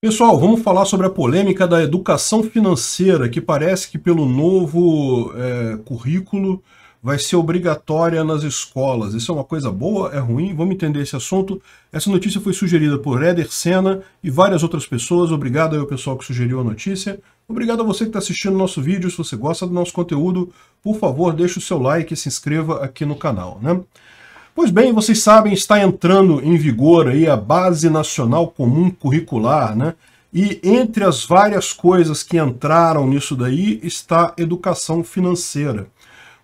Pessoal, vamos falar sobre a polêmica da educação financeira, que parece que pelo novo é, currículo vai ser obrigatória nas escolas. Isso é uma coisa boa? É ruim? Vamos entender esse assunto. Essa notícia foi sugerida por Éder Senna e várias outras pessoas. Obrigado ao pessoal que sugeriu a notícia. Obrigado a você que está assistindo o nosso vídeo. Se você gosta do nosso conteúdo, por favor, deixe o seu like e se inscreva aqui no canal. Né? Pois bem, vocês sabem, está entrando em vigor aí a Base Nacional Comum Curricular, né? E entre as várias coisas que entraram nisso daí está educação financeira.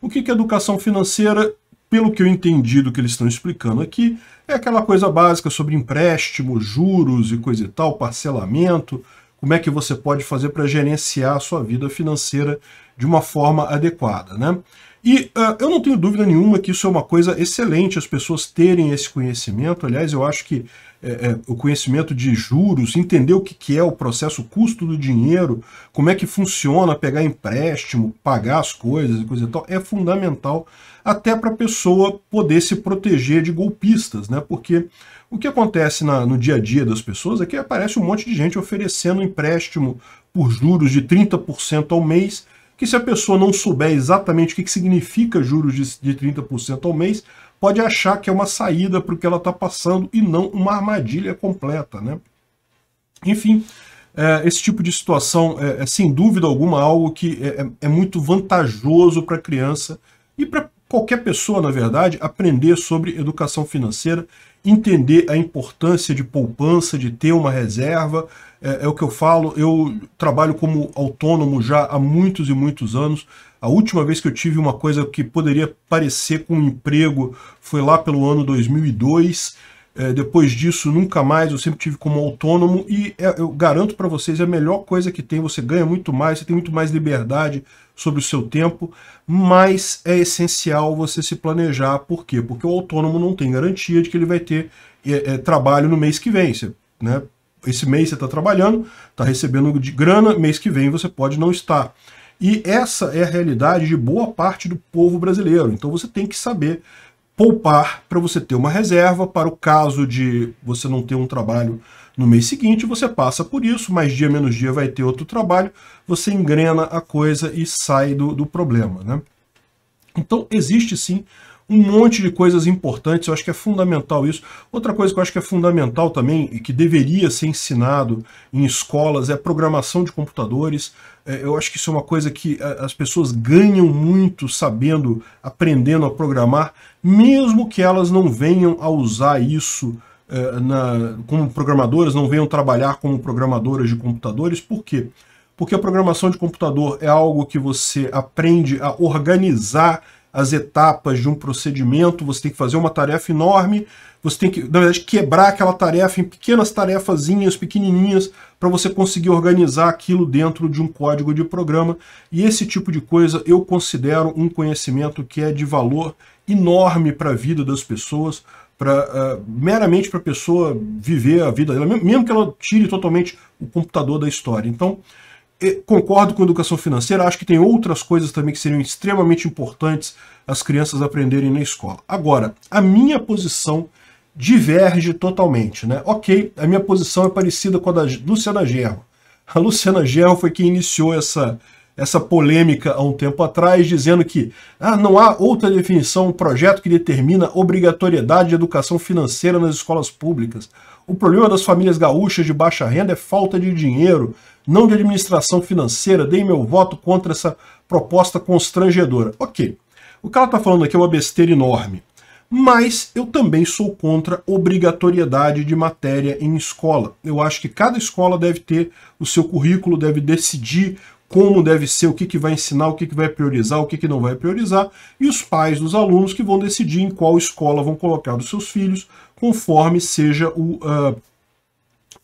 O que é educação financeira? Pelo que eu entendi do que eles estão explicando aqui, é aquela coisa básica sobre empréstimo, juros e coisa e tal, parcelamento, como é que você pode fazer para gerenciar a sua vida financeira de uma forma adequada, né? E uh, eu não tenho dúvida nenhuma que isso é uma coisa excelente, as pessoas terem esse conhecimento. Aliás, eu acho que é, é, o conhecimento de juros, entender o que, que é o processo, o custo do dinheiro, como é que funciona pegar empréstimo, pagar as coisas e coisa e tal, é fundamental até para a pessoa poder se proteger de golpistas, né? Porque o que acontece na, no dia a dia das pessoas é que aparece um monte de gente oferecendo empréstimo por juros de 30% ao mês que se a pessoa não souber exatamente o que, que significa juros de, de 30% ao mês, pode achar que é uma saída para o que ela está passando e não uma armadilha completa, né? Enfim, é, esse tipo de situação é, é, sem dúvida alguma algo que é, é, é muito vantajoso para a criança e para qualquer pessoa, na verdade, aprender sobre educação financeira entender a importância de poupança, de ter uma reserva. É, é, o que eu falo, eu trabalho como autônomo já há muitos e muitos anos. A última vez que eu tive uma coisa que poderia parecer com um emprego foi lá pelo ano 2002. É, depois disso, nunca mais, eu sempre tive como autônomo e é, eu garanto para vocês, é a melhor coisa que tem, você ganha muito mais, você tem muito mais liberdade sobre o seu tempo, mas é essencial você se planejar, por quê? Porque o autônomo não tem garantia de que ele vai ter é, é trabalho no mês que vem, você, né? Esse mês você está trabalhando, está recebendo de grana, mês que vem você pode não estar. E essa é a realidade de boa parte do povo brasileiro. Então você tem que saber poupar para você ter uma reserva para o caso de você não ter um trabalho no mês seguinte, você passa por isso, mais dia menos dia vai ter outro trabalho, você engrena a coisa e sai do, do problema. Né? Então existe sim um monte de coisas importantes, eu acho que é fundamental isso. Outra coisa que eu acho que é fundamental também e que deveria ser ensinado em escolas é programação de computadores. É, eu acho que isso é uma coisa que é, as pessoas ganham muito sabendo, aprendendo a programar, mesmo que elas não venham a usar isso é, na, como programadoras, não venham trabalhar como programadoras de computadores. Por quê? Porque a programação de computador é algo que você aprende a organizar as etapas de um procedimento, você tem que fazer uma tarefa enorme, você tem que, na verdade, quebrar aquela tarefa em pequenas tarefazinhas, pequenininhas, para você conseguir organizar aquilo dentro de um código de programa. E esse tipo de coisa eu considero um conhecimento que é de valor enorme para a vida das pessoas, para uh, ah, meramente para a pessoa viver a vida dela, mesmo que ela tire totalmente o computador da história. Então, concordo com a educação financeira, acho que tem outras coisas também que seriam extremamente importantes as crianças aprenderem na escola. Agora, a minha posição diverge totalmente, né? Ok, a minha posição é parecida com a da Luciana Gerro. A Luciana Gerro foi quem iniciou essa, essa polêmica há um tempo atrás, dizendo que ah, não há outra definição, um projeto que determina obrigatoriedade de educação financeira nas escolas públicas. O problema das famílias gaúchas de baixa renda é falta de dinheiro, não de administração financeira, dei meu voto contra essa proposta constrangedora. Ok, o que ela está falando aqui é uma besteira enorme. Mas eu também sou contra obrigatoriedade de matéria em escola. Eu acho que cada escola deve ter o seu currículo, deve decidir como deve ser, o que, que vai ensinar, o que, que vai priorizar, o que, que não vai priorizar, e os pais dos alunos que vão decidir em qual escola vão colocar os seus filhos, conforme seja o, uh,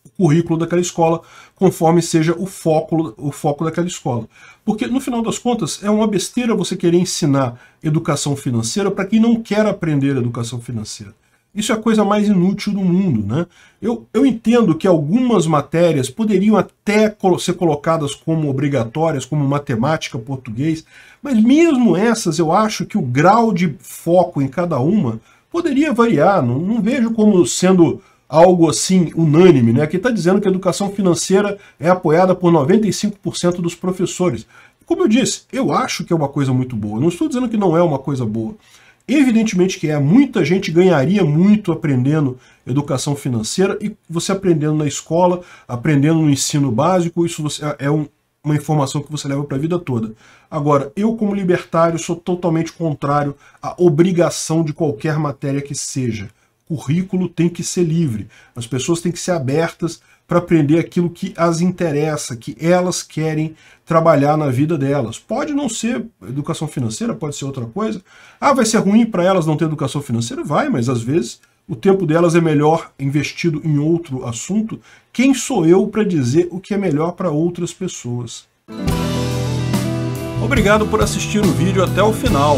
o currículo daquela escola, conforme seja o foco, o foco daquela escola. Porque, no final das contas, é uma besteira você querer ensinar educação financeira para quem não quer aprender educação financeira. Isso é a coisa mais inútil do mundo. Né? Eu, eu entendo que algumas matérias poderiam até ser colocadas como obrigatórias, como matemática, português, mas mesmo essas eu acho que o grau de foco em cada uma poderia variar. Não, não vejo como sendo algo assim unânime, né? Aqui está dizendo que a educação financeira é apoiada por 95% dos professores. Como eu disse, eu acho que é uma coisa muito boa. Não estou dizendo que não é uma coisa boa. Evidentemente que é. Muita gente ganharia muito aprendendo educação financeira e você aprendendo na escola, aprendendo no ensino básico, isso é um, uma informação que você leva para a vida toda. Agora, eu como libertário sou totalmente contrário à obrigação de qualquer matéria que seja currículo tem que ser livre. As pessoas têm que ser abertas para aprender aquilo que as interessa, que elas querem trabalhar na vida delas. Pode não ser educação financeira, pode ser outra coisa. Ah, vai ser ruim para elas não ter educação financeira? Vai, mas às vezes o tempo delas é melhor investido em outro assunto. Quem sou eu para dizer o que é melhor para outras pessoas? Obrigado por assistir o vídeo até o final.